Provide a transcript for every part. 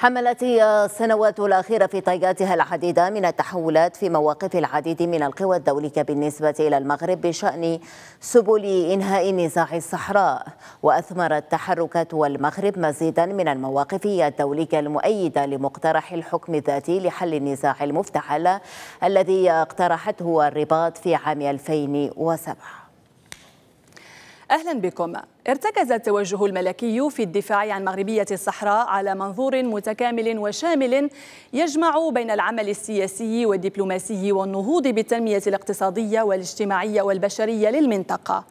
حملت هي السنوات الأخيرة في طياتها العديد من التحولات في مواقف العديد من القوى الدولية بالنسبة إلى المغرب بشأن سبل إنهاء نزاع الصحراء وأثمرت تحركات المغرب مزيدا من المواقف الدولية المؤيدة لمقترح الحكم الذاتي لحل النزاع المفتعل الذي اقترحته الرباط في عام 2007 أهلا بكم ارتكز التوجه الملكي في الدفاع عن مغربية الصحراء على منظور متكامل وشامل يجمع بين العمل السياسي والدبلوماسي والنهوض بالتنمية الاقتصادية والاجتماعية والبشرية للمنطقة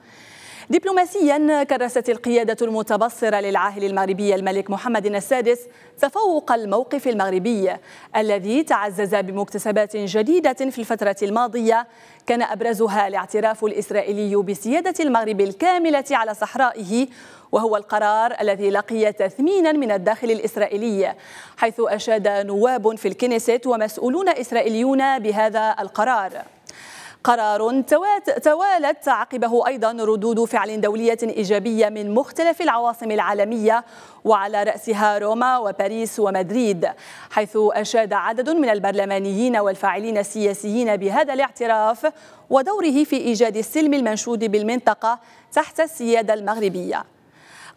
دبلوماسيا كرست القيادة المتبصرة للعاهل المغربي الملك محمد السادس تفوق الموقف المغربي الذي تعزز بمكتسبات جديدة في الفترة الماضية كان أبرزها الاعتراف الإسرائيلي بسيادة المغرب الكاملة على صحرائه وهو القرار الذي لقي تثمينا من الداخل الإسرائيلي حيث أشاد نواب في الكنيست ومسؤولون إسرائيليون بهذا القرار قرار توالت عقبه أيضا ردود فعل دولية إيجابية من مختلف العواصم العالمية وعلى رأسها روما وباريس ومدريد حيث أشاد عدد من البرلمانيين والفاعلين السياسيين بهذا الاعتراف ودوره في إيجاد السلم المنشود بالمنطقة تحت السيادة المغربية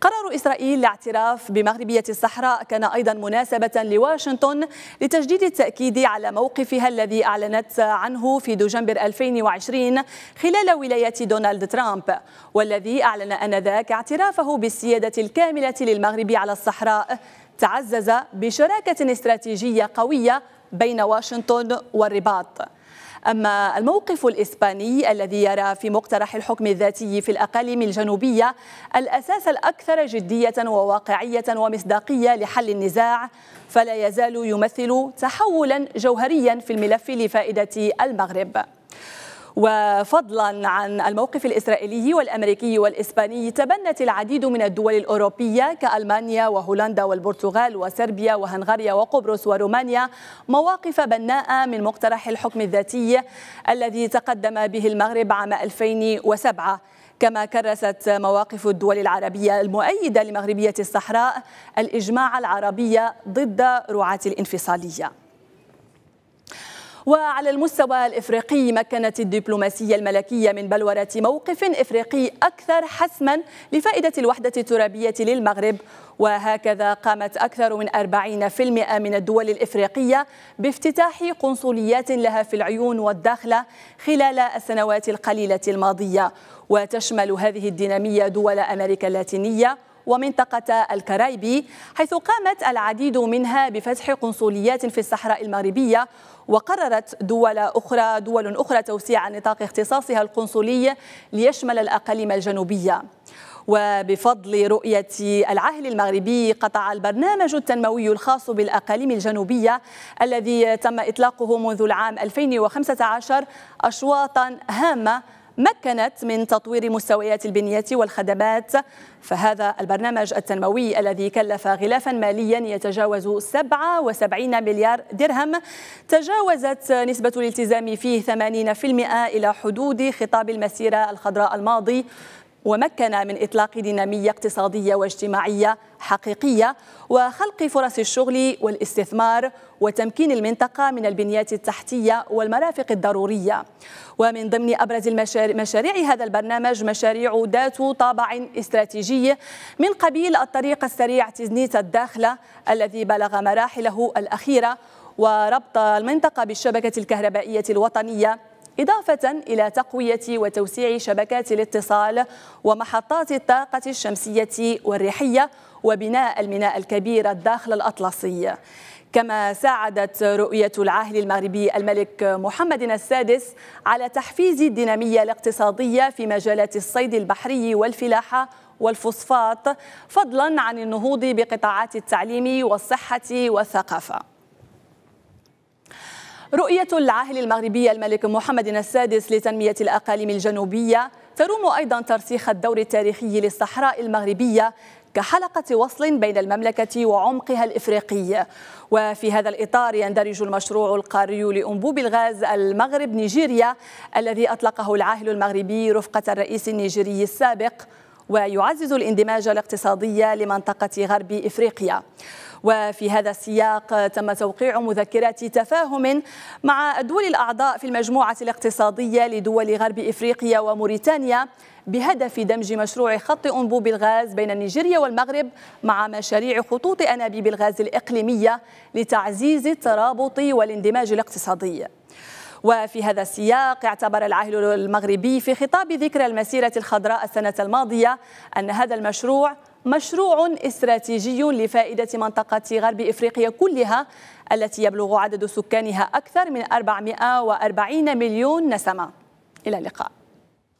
قرار إسرائيل لاعتراف بمغربية الصحراء كان أيضا مناسبة لواشنطن لتجديد التأكيد على موقفها الذي أعلنت عنه في دجنبر 2020 خلال ولاية دونالد ترامب والذي أعلن أنذاك اعترافه بالسيادة الكاملة للمغرب على الصحراء تعزز بشراكة استراتيجية قوية بين واشنطن والرباط أما الموقف الإسباني الذي يرى في مقترح الحكم الذاتي في الأقاليم الجنوبية الأساس الأكثر جدية وواقعية ومصداقية لحل النزاع فلا يزال يمثل تحولا جوهريا في الملف لفائدة المغرب وفضلا عن الموقف الإسرائيلي والأمريكي والإسباني تبنت العديد من الدول الأوروبية كألمانيا وهولندا والبرتغال وسربيا وهنغاريا وقبرص ورومانيا مواقف بناءة من مقترح الحكم الذاتي الذي تقدم به المغرب عام 2007 كما كرست مواقف الدول العربية المؤيدة لمغربية الصحراء الإجماع العربي ضد رعاة الانفصالية وعلى المستوى الإفريقي مكنت الدبلوماسية الملكية من بلورة موقف إفريقي أكثر حسما لفائدة الوحدة الترابية للمغرب وهكذا قامت أكثر من 40% من الدول الإفريقية بافتتاح قنصليات لها في العيون والداخلة خلال السنوات القليلة الماضية وتشمل هذه الدينامية دول أمريكا اللاتينية ومنطقة الكاريبي حيث قامت العديد منها بفتح قنصليات في الصحراء المغربية وقررت دول أخرى دول أخرى توسيع نطاق اختصاصها القنصلي ليشمل الأقاليم الجنوبية وبفضل رؤية العهل المغربي قطع البرنامج التنموي الخاص بالأقاليم الجنوبية الذي تم إطلاقه منذ العام 2015 أشواطا هامة مكنت من تطوير مستويات البنية والخدمات فهذا البرنامج التنموي الذي كلف غلافا ماليا يتجاوز 77 مليار درهم تجاوزت نسبة الالتزام فيه 80% إلى حدود خطاب المسيرة الخضراء الماضي ومكن من إطلاق دينامية اقتصادية واجتماعية حقيقية وخلق فرص الشغل والاستثمار وتمكين المنطقة من البنيات التحتية والمرافق الضرورية ومن ضمن أبرز مشاريع هذا البرنامج مشاريع ذات طابع استراتيجي من قبيل الطريق السريع تزنيت الداخلة الذي بلغ مراحله الأخيرة وربط المنطقة بالشبكة الكهربائية الوطنية إضافة إلى تقوية وتوسيع شبكات الاتصال ومحطات الطاقة الشمسية والريحية وبناء الميناء الكبير الداخل الأطلسي كما ساعدت رؤية العاهل المغربي الملك محمد السادس على تحفيز الدينامية الاقتصادية في مجالات الصيد البحري والفلاحة والفوسفات فضلا عن النهوض بقطاعات التعليم والصحة والثقافة رؤية العاهل المغربي الملك محمد السادس لتنمية الأقاليم الجنوبية تروم أيضا ترسيخ الدور التاريخي للصحراء المغربية كحلقة وصل بين المملكة وعمقها الإفريقي وفي هذا الإطار يندرج المشروع القاري لأنبوب الغاز المغرب نيجيريا الذي أطلقه العاهل المغربي رفقة الرئيس النيجيري السابق ويعزز الاندماج الاقتصادي لمنطقة غرب إفريقيا وفي هذا السياق تم توقيع مذكرات تفاهم مع الدول الأعضاء في المجموعة الاقتصادية لدول غرب إفريقيا وموريتانيا بهدف دمج مشروع خط أنبوب الغاز بين نيجيريا والمغرب مع مشاريع خطوط أنابيب الغاز الإقليمية لتعزيز الترابط والاندماج الاقتصادي وفي هذا السياق اعتبر العاهل المغربي في خطاب ذكرى المسيرة الخضراء السنة الماضية أن هذا المشروع مشروع استراتيجي لفائدة منطقة غرب إفريقيا كلها التي يبلغ عدد سكانها أكثر من 440 مليون نسمة إلى اللقاء